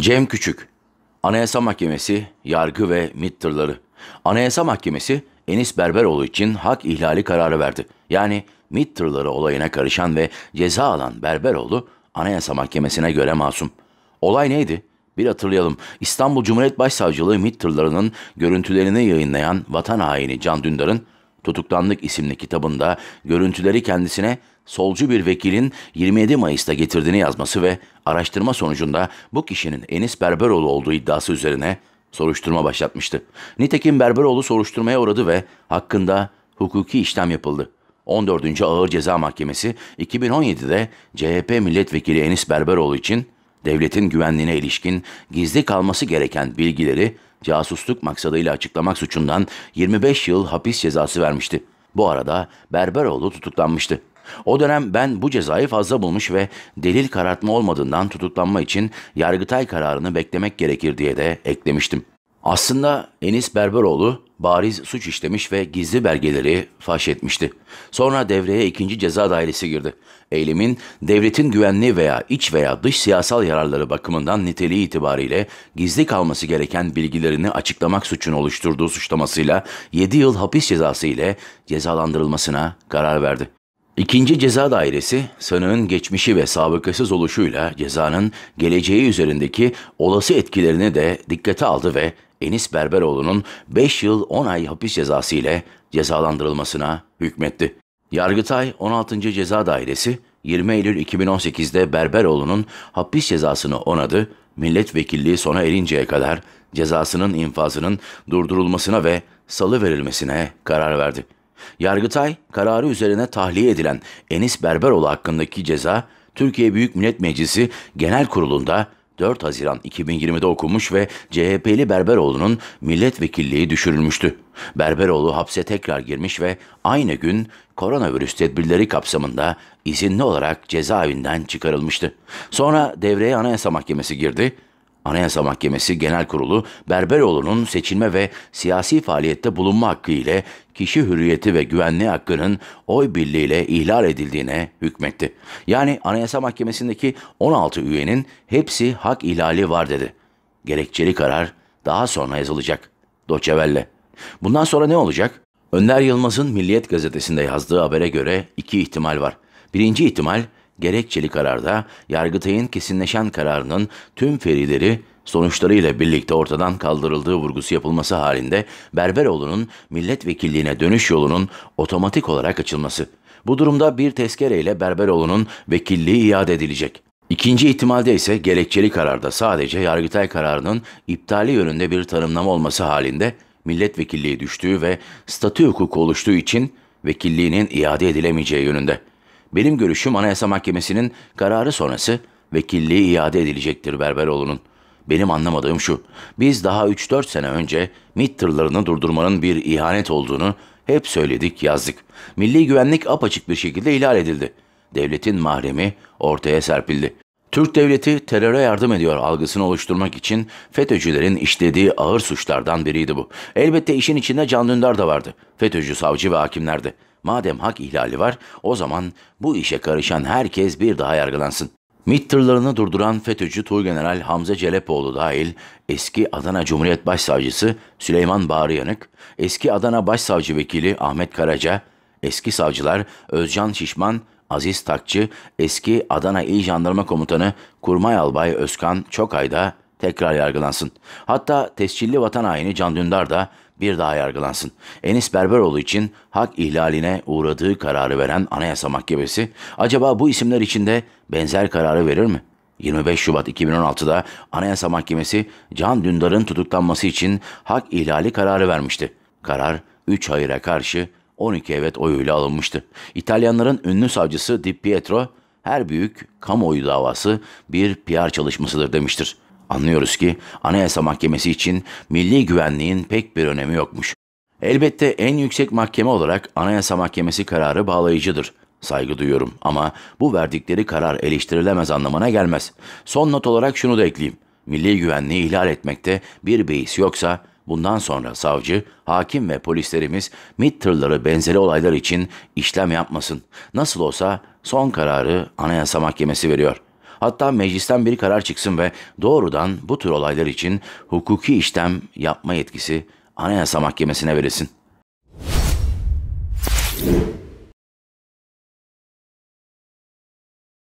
Cem Küçük, Anayasa Mahkemesi, Yargı ve MİT tırları. Anayasa Mahkemesi, Enis Berberoğlu için hak ihlali kararı verdi. Yani MİT olayına karışan ve ceza alan Berberoğlu, Anayasa Mahkemesi'ne göre masum. Olay neydi? Bir hatırlayalım. İstanbul Cumhuriyet Başsavcılığı MİT görüntülerini yayınlayan vatan haini Can Dündar'ın Tutuklandık isimli kitabında görüntüleri kendisine solcu bir vekilin 27 Mayıs'ta getirdiğini yazması ve araştırma sonucunda bu kişinin Enis Berberoğlu olduğu iddiası üzerine soruşturma başlatmıştı. Nitekim Berberoğlu soruşturmaya uğradı ve hakkında hukuki işlem yapıldı. 14. Ağır Ceza Mahkemesi 2017'de CHP milletvekili Enis Berberoğlu için devletin güvenliğine ilişkin gizli kalması gereken bilgileri casusluk maksadıyla açıklamak suçundan 25 yıl hapis cezası vermişti. Bu arada Berberoğlu tutuklanmıştı. O dönem ben bu cezayı fazla bulmuş ve delil karartma olmadığından tutuklanma için Yargıtay kararını beklemek gerekir diye de eklemiştim. Aslında Enis Berberoğlu bariz suç işlemiş ve gizli belgeleri faş etmişti. Sonra devreye ikinci ceza dairesi girdi. Eylemin devletin güvenliği veya iç veya dış siyasal yararları bakımından niteliği itibariyle gizli kalması gereken bilgilerini açıklamak suçunu oluşturduğu suçlamasıyla 7 yıl hapis cezası ile cezalandırılmasına karar verdi. İkinci ceza dairesi, sanığın geçmişi ve sabıkasız oluşuyla cezanın geleceği üzerindeki olası etkilerini de dikkate aldı ve Enis Berberoğlu'nun 5 yıl 10 ay hapis cezası ile cezalandırılmasına hükmetti. Yargıtay 16. Ceza Dairesi 20 Eylül 2018'de Berberoğlu'nun hapis cezasını onadı, milletvekilliği sona erinceye kadar cezasının infazının durdurulmasına ve salı verilmesine karar verdi. Yargıtay kararı üzerine tahliye edilen Enis Berberoğlu hakkındaki ceza Türkiye Büyük Millet Meclisi Genel Kurulu'nda 4 Haziran 2020'de okunmuş ve CHP'li Berberoğlu'nun milletvekilliği düşürülmüştü. Berberoğlu hapse tekrar girmiş ve aynı gün koronavirüs tedbirleri kapsamında izinli olarak cezaevinden çıkarılmıştı. Sonra devreye Anayasa Mahkemesi girdi. Anayasa Mahkemesi Genel Kurulu Berberoğlu'nun seçilme ve siyasi faaliyette bulunma hakkı ile kişi hürriyeti ve güvenliği hakkının oy birliğiyle ihlal edildiğine hükmetti. Yani Anayasa Mahkemesi'ndeki 16 üyenin hepsi hak ihlali var dedi. Gerekçeli karar daha sonra yazılacak. Doçevelle. Bundan sonra ne olacak? Önder Yılmaz'ın Milliyet Gazetesi'nde yazdığı habere göre iki ihtimal var. Birinci ihtimal gerekçeli kararda Yargıtay'ın kesinleşen kararının tüm ferileri sonuçlarıyla birlikte ortadan kaldırıldığı vurgusu yapılması halinde Berberoğlu'nun milletvekilliğine dönüş yolunun otomatik olarak açılması. Bu durumda bir tezkereyle Berberoğlu'nun vekilliği iade edilecek. İkinci ihtimalde ise gerekçeli kararda sadece Yargıtay kararının iptali yönünde bir tanımlama olması halinde milletvekilliği düştüğü ve statü hukuku oluştuğu için vekilliğinin iade edilemeyeceği yönünde. Benim görüşüm Anayasa Mahkemesi'nin kararı sonrası vekilliği iade edilecektir Berberoğlu'nun. Benim anlamadığım şu, biz daha 3-4 sene önce MİT tırlarını durdurmanın bir ihanet olduğunu hep söyledik, yazdık. Milli güvenlik apaçık bir şekilde ihlal edildi. Devletin mahremi ortaya serpildi. Türk devleti teröre yardım ediyor algısını oluşturmak için FETÖ'cülerin işlediği ağır suçlardan biriydi bu. Elbette işin içinde Can Dündar da vardı. FETÖ'cü savcı ve hakimlerdi. Madem hak ihlali var, o zaman bu işe karışan herkes bir daha yargılansın. MİT tırlarını durduran FETÖ'cü Tuğgeneral Hamza Celepoğlu dahil eski Adana Cumhuriyet Başsavcısı Süleyman Bağrıyanık, eski Adana Başsavcı Vekili Ahmet Karaca, eski savcılar Özcan Şişman, Aziz Takçı, eski Adana İl Jandarma Komutanı Kurmay Albay Özkan Çokay da tekrar yargılansın. Hatta tescilli vatan haini Can Dündar da bir daha yargılansın. Enis Berberoğlu için hak ihlaline uğradığı kararı veren Anayasa Mahkemesi acaba bu isimler için de benzer kararı verir mi? 25 Şubat 2016'da Anayasa Mahkemesi Can Dündar'ın tutuklanması için hak ihlali kararı vermişti. Karar 3 hayıra karşı 12 evet oyuyla alınmıştı. İtalyanların ünlü savcısı Di Pietro, her büyük kamuoyu davası bir PR çalışmasıdır demiştir. Anlıyoruz ki Anayasa Mahkemesi için milli güvenliğin pek bir önemi yokmuş. Elbette en yüksek mahkeme olarak Anayasa Mahkemesi kararı bağlayıcıdır. Saygı duyuyorum ama bu verdikleri karar eleştirilemez anlamına gelmez. Son not olarak şunu da ekleyeyim. Milli güvenliği ihlal etmekte bir beis yoksa bundan sonra savcı, hakim ve polislerimiz MİT tırları benzeri olaylar için işlem yapmasın. Nasıl olsa son kararı Anayasa Mahkemesi veriyor. Hatta meclisten bir karar çıksın ve doğrudan bu tür olaylar için hukuki işlem yapma yetkisi Anayasa Mahkemesi'ne verilsin.